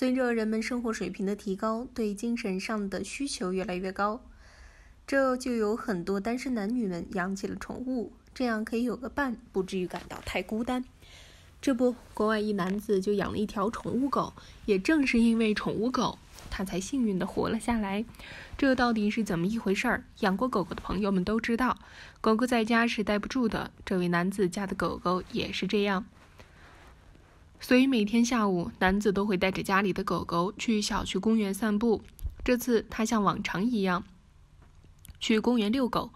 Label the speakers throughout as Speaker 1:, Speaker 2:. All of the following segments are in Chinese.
Speaker 1: 随着人们生活水平的提高，对精神上的需求越来越高，这就有很多单身男女们养起了宠物，这样可以有个伴，不至于感到太孤单。这不，国外一男子就养了一条宠物狗，也正是因为宠物狗，他才幸运的活了下来。这到底是怎么一回事儿？养过狗狗的朋友们都知道，狗狗在家是待不住的，这位男子家的狗狗也是这样。所以每天下午，男子都会带着家里的狗狗去小区公园散步。这次他像往常一样去公园遛狗，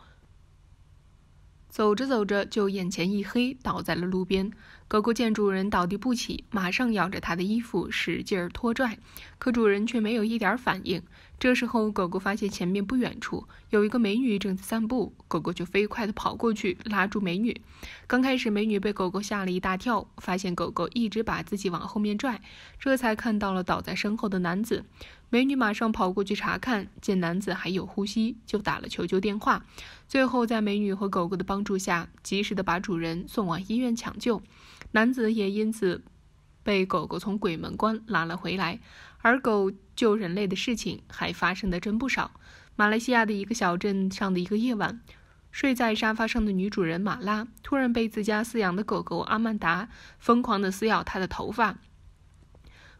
Speaker 1: 走着走着就眼前一黑，倒在了路边。狗狗见主人倒地不起，马上咬着他的衣服使劲拖拽，可主人却没有一点反应。这时候，狗狗发现前面不远处有一个美女正在散步，狗狗就飞快地跑过去，拉住美女。刚开始，美女被狗狗吓了一大跳，发现狗狗一直把自己往后面拽，这才看到了倒在身后的男子。美女马上跑过去查看，见男子还有呼吸，就打了求救电话。最后，在美女和狗狗的帮助下，及时地把主人送往医院抢救，男子也因此。被狗狗从鬼门关拉了回来，而狗救人类的事情还发生的真不少。马来西亚的一个小镇上的一个夜晚，睡在沙发上的女主人马拉突然被自家饲养的狗狗阿曼达疯狂的撕咬她的头发。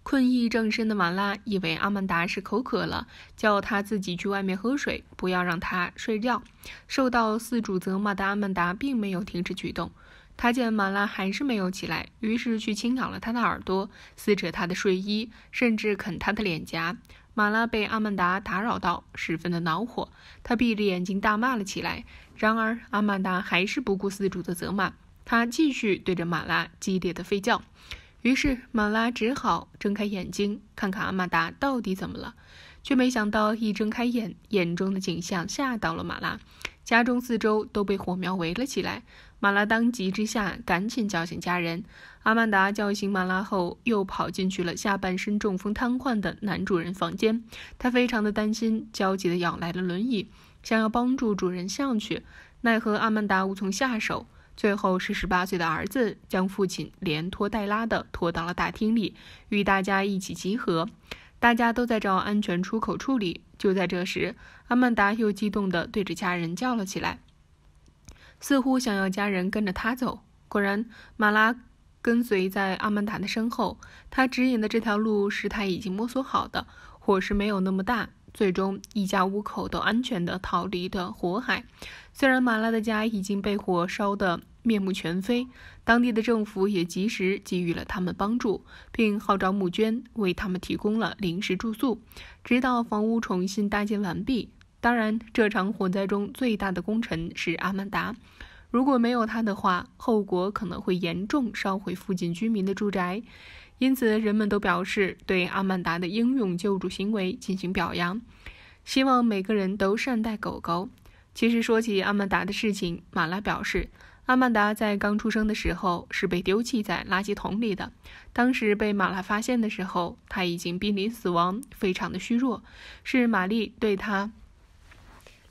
Speaker 1: 困意正深的马拉以为阿曼达是口渴了，叫她自己去外面喝水，不要让他睡觉。受到饲主责骂的阿曼达并没有停止举动。他见马拉还是没有起来，于是去轻咬了他的耳朵，撕扯他的睡衣，甚至啃他的脸颊。马拉被阿曼达打扰到，十分的恼火，他闭着眼睛大骂了起来。然而阿曼达还是不顾四主的责骂，他继续对着马拉激烈的吠叫。于是马拉只好睁开眼睛，看看阿曼达到底怎么了，却没想到一睁开眼，眼中的景象吓到了马拉。家中四周都被火苗围了起来，马拉当即之下赶紧叫醒家人。阿曼达叫醒马拉后，又跑进去了下半身中风瘫痪的男主人房间，他非常的担心，焦急的咬来了轮椅，想要帮助主人上去，奈何阿曼达无从下手。最后是十八岁的儿子将父亲连拖带拉的拖到了大厅里，与大家一起集合。大家都在找安全出口处理。就在这时，阿曼达又激动地对着家人叫了起来，似乎想要家人跟着他走。果然，马拉跟随在阿曼达的身后。他指引的这条路是他已经摸索好的，火势没有那么大。最终，一家五口都安全地逃离的火海。虽然马拉的家已经被火烧的。面目全非，当地的政府也及时给予了他们帮助，并号召募捐，为他们提供了临时住宿，直到房屋重新搭建完毕。当然，这场火灾中最大的功臣是阿曼达，如果没有他的话，后果可能会严重烧毁附近居民的住宅。因此，人们都表示对阿曼达的英勇救助行为进行表扬，希望每个人都善待狗狗。其实，说起阿曼达的事情，马拉表示。阿曼达在刚出生的时候是被丢弃在垃圾桶里的，当时被马拉发现的时候，他已经濒临死亡，非常的虚弱，是玛丽对他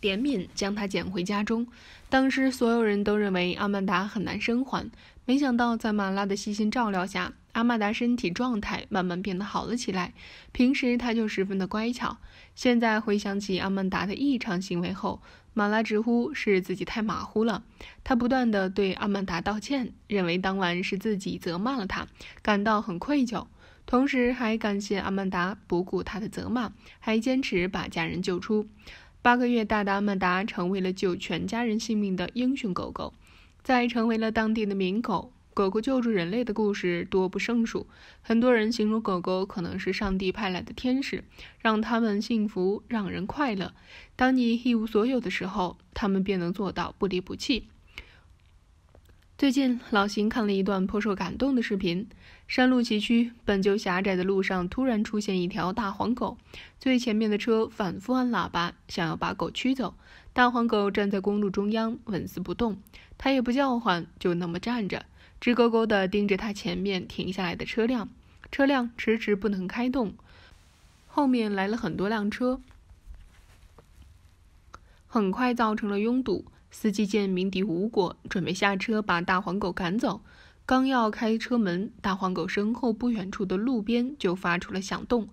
Speaker 1: 怜悯，将他捡回家中。当时所有人都认为阿曼达很难生还，没想到在马拉的细心照料下。阿曼达身体状态慢慢变得好了起来，平时他就十分的乖巧。现在回想起阿曼达的异常行为后，马拉直呼是自己太马虎了，他不断的对阿曼达道歉，认为当晚是自己责骂了他，感到很愧疚，同时还感谢阿曼达不顾他的责骂，还坚持把家人救出。八个月大的阿曼达成为了救全家人性命的英雄狗狗，在成为了当地的名狗。狗狗救助人类的故事多不胜数，很多人形容狗狗可能是上帝派来的天使，让它们幸福，让人快乐。当你一无所有的时候，它们便能做到不离不弃。最近，老邢看了一段颇受感动的视频：山路崎岖，本就狭窄的路上突然出现一条大黄狗，最前面的车反复按喇叭，想要把狗驱走。大黄狗站在公路中央，纹丝不动，它也不叫唤，就那么站着。直勾勾地盯着他前面停下来的车辆，车辆迟迟不能开动，后面来了很多辆车，很快造成了拥堵。司机见鸣笛无果，准备下车把大黄狗赶走，刚要开车门，大黄狗身后不远处的路边就发出了响动。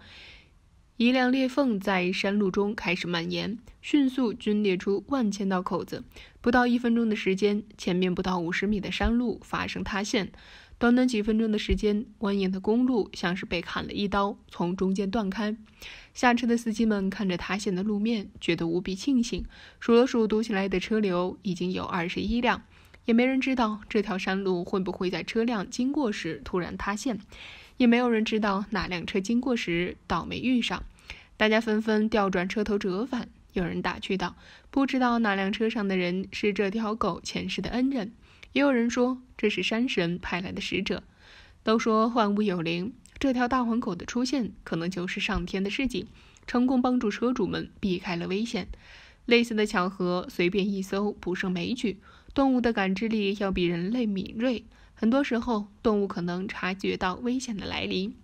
Speaker 1: 一辆裂缝在山路中开始蔓延，迅速均裂出万千道口子。不到一分钟的时间，前面不到五十米的山路发生塌陷。短短几分钟的时间，蜿蜒的公路像是被砍了一刀，从中间断开。下车的司机们看着塌陷的路面，觉得无比庆幸。数了数堵起来的车流，已经有二十一辆。也没人知道这条山路会不会在车辆经过时突然塌陷，也没有人知道哪辆车经过时倒霉遇上。大家纷纷调转车头折返。有人打趣道：“不知道哪辆车上的人是这条狗前世的恩人。”也有人说：“这是山神派来的使者。”都说万物有灵，这条大黄狗的出现可能就是上天的示警，成功帮助车主们避开了危险。类似的巧合，随便一搜不胜枚举。动物的感知力要比人类敏锐，很多时候，动物可能察觉到危险的来临。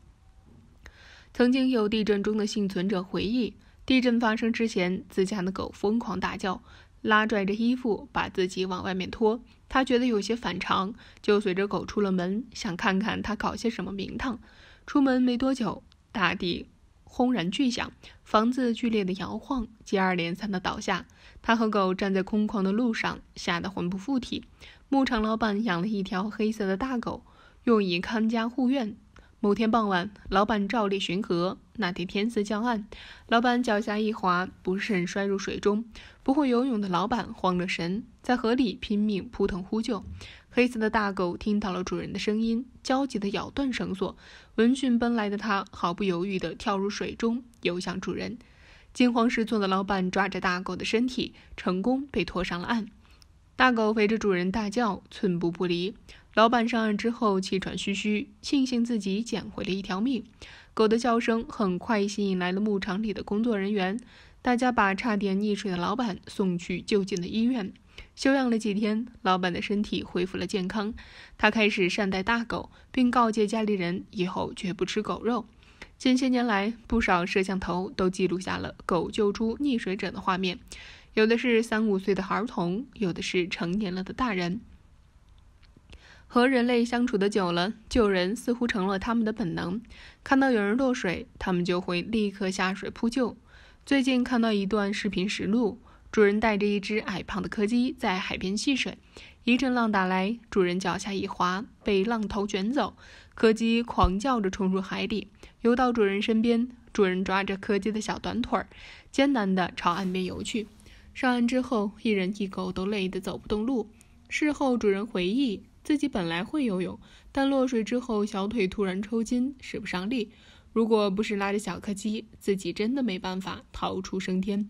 Speaker 1: 曾经有地震中的幸存者回忆，地震发生之前，自家的狗疯狂大叫，拉拽着衣服把自己往外面拖。他觉得有些反常，就随着狗出了门，想看看它搞些什么名堂。出门没多久，大地轰然巨响，房子剧烈的摇晃，接二连三的倒下。他和狗站在空旷的路上，吓得魂不附体。牧场老板养了一条黑色的大狗，用以看家护院。某天傍晚，老板照例巡河。那天天色较暗，老板脚下一滑，不慎摔入水中。不会游泳的老板慌了神，在河里拼命扑腾呼救。黑色的大狗听到了主人的声音，焦急地咬断绳索。闻讯奔来的它，毫不犹豫地跳入水中，游向主人。惊慌失措的老板抓着大狗的身体，成功被拖上了岸。大狗围着主人大叫，寸步不离。老板上岸之后气喘吁吁，庆幸自己捡回了一条命。狗的叫声很快吸引来了牧场里的工作人员，大家把差点溺水的老板送去就近的医院休养了几天。老板的身体恢复了健康，他开始善待大狗，并告诫家里人以后绝不吃狗肉。近些年来，不少摄像头都记录下了狗救出溺水者的画面，有的是三五岁的儿童，有的是成年了的大人。和人类相处的久了，救人似乎成了他们的本能。看到有人落水，他们就会立刻下水扑救。最近看到一段视频实录：主人带着一只矮胖的柯基在海边戏水，一阵浪打来，主人脚下一滑，被浪头卷走。柯基狂叫着冲入海底，游到主人身边。主人抓着柯基的小短腿儿，艰难地朝岸边游去。上岸之后，一人一狗都累得走不动路。事后，主人回忆。自己本来会游泳，但落水之后小腿突然抽筋，使不上力。如果不是拉着小柯基，自己真的没办法逃出升天。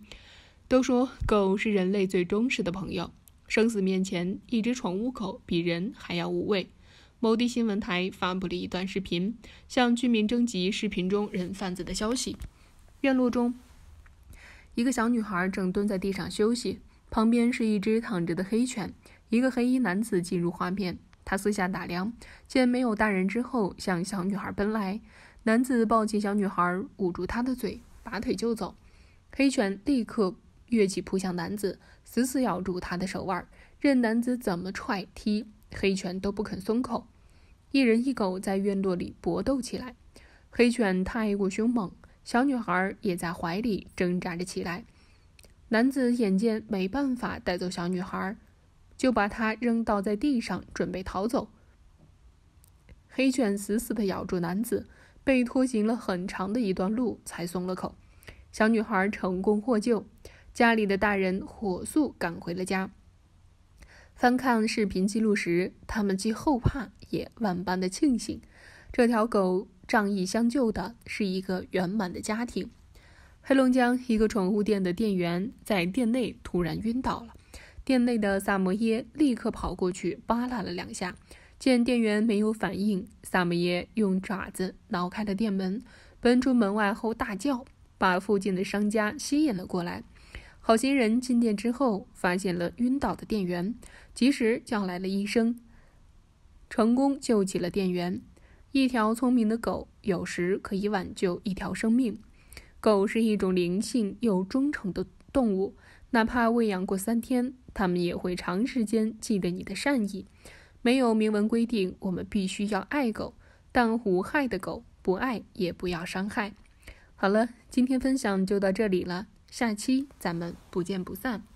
Speaker 1: 都说狗是人类最忠实的朋友，生死面前，一只宠物狗比人还要无畏。某地新闻台发布了一段视频，向居民征集视频中人贩子的消息。院落中，一个小女孩正蹲在地上休息，旁边是一只躺着的黑犬。一个黑衣男子进入画面，他四下打量，见没有大人之后，向小女孩奔来。男子抱起小女孩，捂住她的嘴，拔腿就走。黑犬立刻跃起扑向男子，死死咬住他的手腕，任男子怎么踹踢，黑犬都不肯松口。一人一狗在院落里搏斗起来。黑犬太过凶猛，小女孩也在怀里挣扎着起来。男子眼见没办法带走小女孩。就把它扔倒在地上，准备逃走。黑犬死死的咬住男子，被拖行了很长的一段路才松了口。小女孩成功获救，家里的大人火速赶回了家。翻看视频记录时，他们既后怕也万般的庆幸。这条狗仗义相救的是一个圆满的家庭。黑龙江一个宠物店的店员在店内突然晕倒了。店内的萨摩耶立刻跑过去扒拉了两下，见店员没有反应，萨摩耶用爪子挠开了店门，奔出门外后大叫，把附近的商家吸引了过来。好心人进店之后，发现了晕倒的店员，及时叫来了医生，成功救起了店员。一条聪明的狗，有时可以挽救一条生命。狗是一种灵性又忠诚的。动物，哪怕喂养过三天，它们也会长时间记得你的善意。没有明文规定，我们必须要爱狗，但无害的狗不爱也不要伤害。好了，今天分享就到这里了，下期咱们不见不散。